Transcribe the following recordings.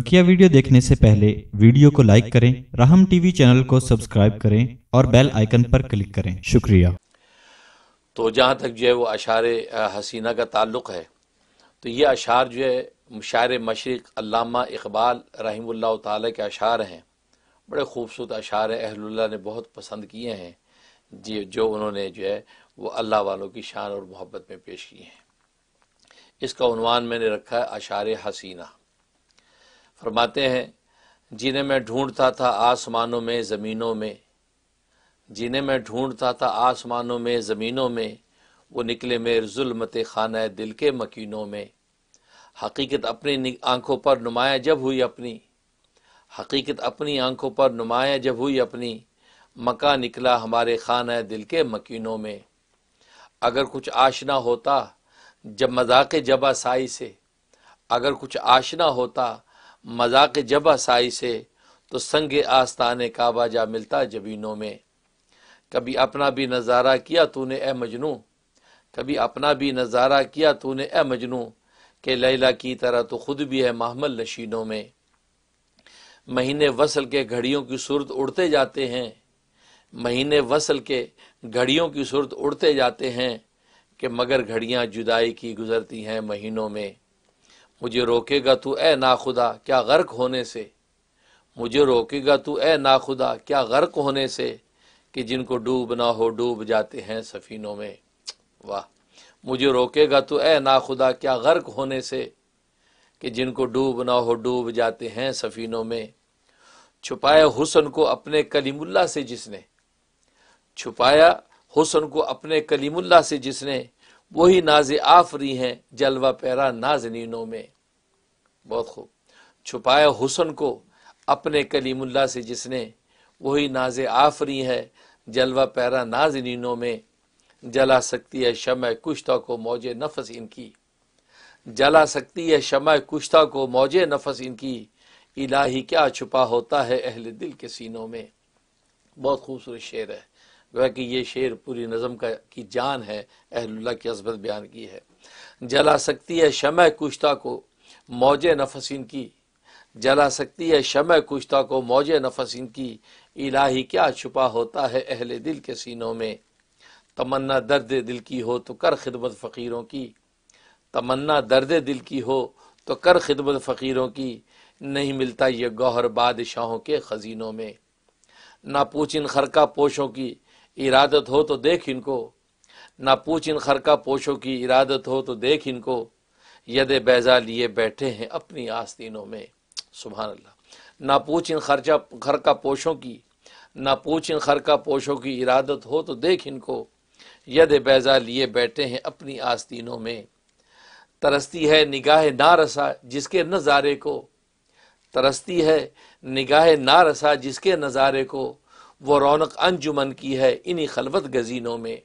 बकिया वीडियो देखने से पहले वीडियो को लाइक करें राहम टीवी चैनल को सब्सक्राइब करें और बेल आइकन पर क्लिक करें शुक्रिया तो जहाँ तक जो है वो अशार हसीना का ताल्लुक है तो ये अशार जो है शायर मशरक़ अल्लामा इकबाल रही ताला के अशार हैं बड़े खूबसूरत अशार अहलुल्ला ने बहुत पसंद किए हैं जी जो उन्होंने जो है वो अल्लाह वालों की शान और मोहब्बत में पेश किए हैं इसका मैंने रखा है अशार हसीना फरमाते हैं जिन्हें मैं ढूंढता था आसमानों में ज़मीनों में जिन्हें मैं ढूंढता था आसमानों में ज़मीनों में वो निकले मेरे जुलमत खाना दिल के मकीनों में हकीकत अपनी आंखों पर नुमाया जब हुई अपनी हकीकत अपनी आंखों पर नुमाया जब हुई अपनी मका निकला हमारे खाना दिल के मकीनों में अगर कुछ आशना होता जब मजाक जबा साई से अगर कुछ आशना होता मजाक जब आसाई से तो संग आस्तान काबा जा मिलता जबीनों में कभी अपना भी नज़ारा किया तूने ए मजनू कभी अपना भी नज़ारा किया तूने ए मजनू के लैला की तरह तो खुद भी है महमल नशीनों में महीने वसल के घड़ियों की सूरत उड़ते जाते हैं महीने वसल के घड़ियों की सूरत उड़ते जाते हैं कि मगर घड़ियां जुदाई की गुजरती हैं महीनों में मुझे रोकेगा तू ए नाखुदा क्या गर्क होने से मुझे रोकेगा तू ए नाखुदा क्या गर्क होने से कि जिनको डूब ना हो डूब जाते हैं सफ़ीनों में वाह मुझे रोकेगा तू ए नाखुदा क्या गर्क होने से कि जिनको डूब ना हो डूब जाते हैं सफ़ीनों में छुपाया हुसन को अपने कलीमुल्ला से जिसने छुपाया हुसन को अपने कलीमुल्ला से जिसने वही नाज आफरी हैं जलवा पैरा नाज नीनों में बहुत खूब छुपाए हुसन को अपने कलीमुल्ला से जिसने वही नाज आफरी है जलवा पैरा नाज नीनों में जला सकती है शम कुश्ता को मौज नफस इनकी जला सकती है शम कुश्ता को मौजे नफस इनकी इलाही क्या छुपा होता है अहल दिल के सीनों में बहुत खूबसूरत शेर है गोया कि ये शेर पूरी नज़म का की जान है अहल्ला की अजमत बयान की है जला सकती है शम कुश्ता को मौज नफसिन की जला सकती है शम कुश्ता को मौज नफसिन की इलाही क्या छुपा होता है अहल दिल के सीनों में तमन्ना दर्द दिल की हो तो कर खिदमत फ़कीरों की तमन्ना दर्द दिल की हो तो कर खिदमत फ़कीरों की नहीं मिलता ये गौहर बादशाहों के ख़जीनों में ना इन खरका पोशों की इरादत हो तो देख इनको ना पूछ इन खरका पोशों की इरादत हो तो देख इनको यद बैजा लिए बैठे हैं अपनी आस्तीनों में सुबह अल्लाह ना पूछ इन खर्चा घर का पोशों की ना पूछ इन खर का पोशों की इरादत हो तो देख इनको यद बैजा लिए बैठे हैं अपनी आस्तीनों में तरसती है निगाह ना रसा जिसके नज़ारे को तरसती है निगाह ना रसा जिसके नज़ारे को वो रौनक अंजुमन की है इन्हीं खलवत गजीनों में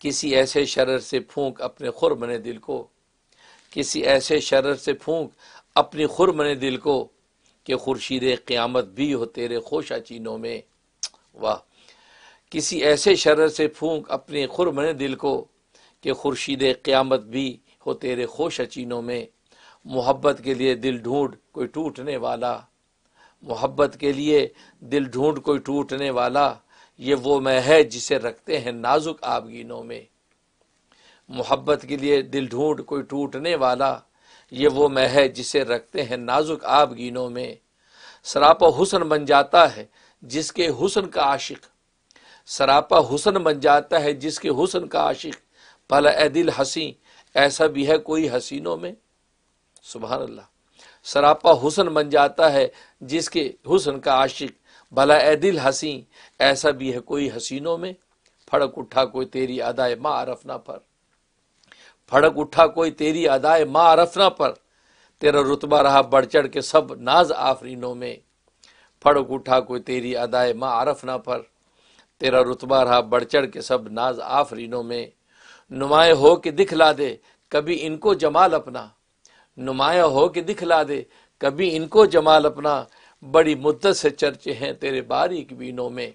किसी ऐसे शरर से फूंक अपने खुरमन दिल को किसी ऐसे शरर से फूंक अपनी खुरमन दिल को कि खुर्शीद क़्यामत भी हो तेरे खोशा चीनों में वाह किसी ऐसे शरर से फूंक अपने खुरमन दिल को कि खुर्शीद क़्यामत भी हो तेरे खोशा चीनों में मोहब्बत के लिए दिल ढूंढ कोई टूटने वाला मोहब्बत के लिए दिल ढूंढ कोई टूटने वाला ये वो मैं है जिसे रखते हैं नाजुक आबगीनों में मोहब्बत के लिए दिल ढूंढ कोई टूटने वाला ये वो मैं है जिसे रखते हैं नाजुक आबगीनों में सरापा हुसन बन जाता है जिसके हुसन का आशिक सरापा हुसन बन जाता है जिसके हुसन का आशिक भला ए दिल हसी ऐसा भी है कोई हसीनों में सुबह अल्लाह सरापा हुसन बन जाता है जिसके हुसन का आशिक भला ए दिल हसी ऐसा भी है कोई हसीनों में फड़क उठा कोई तेरी अदाए माँ अरफना पर फड़क उठा कोई तेरी अदाए माँ अरफना पर तेरा रुतबा रहा बढ़ चढ़ के सब नाज आफरीनों में फड़क उठा कोई तेरी अदाए माँ अरफना पर तेरा रुतबा रहा बढ़ चढ़ के सब नाज आफरीनों में नुमाए हो के दिखला दे कभी इनको जमाल अपना नुमाया हो के दिखला दे कभी इनको जमाल अपना बड़ी मुद्दत से चर्चे हैं तेरे बारीक बीनों में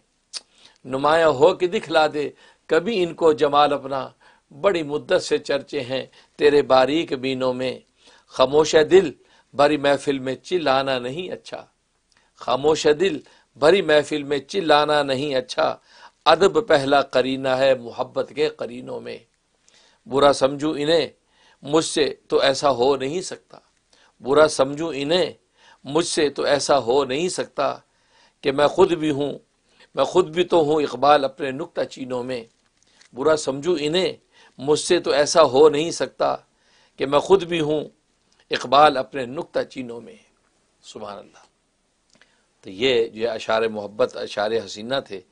नुमाया हो के दिखला दे कभी इनको जमाल अपना बड़ी मुद्दत से चर्चे हैं तेरे बारीक बीनों में खामोश दिल भरी महफिल में चिल्लाना नहीं अच्छा खामोश दिल भरी महफिल में चिल्लाना नहीं अच्छा अदब पहला करीना है मोहब्बत के करीनों में बुरा समझू इन्हें मुझसे तो ऐसा हो नहीं सकता बुरा समझूं इन्हें मुझसे तो ऐसा हो नहीं सकता कि मैं खुद भी हूँ मैं खुद भी तो हूँ इकबाल अपने नुकता चीनों में बुरा समझूं इन्हें मुझसे तो ऐसा हो नहीं सकता कि मैं खुद भी हूँ इकबाल अपने नुकता चीनों में सुबह अल्लाह तो ये जो अशार मोहब्बत अशार हसीना थे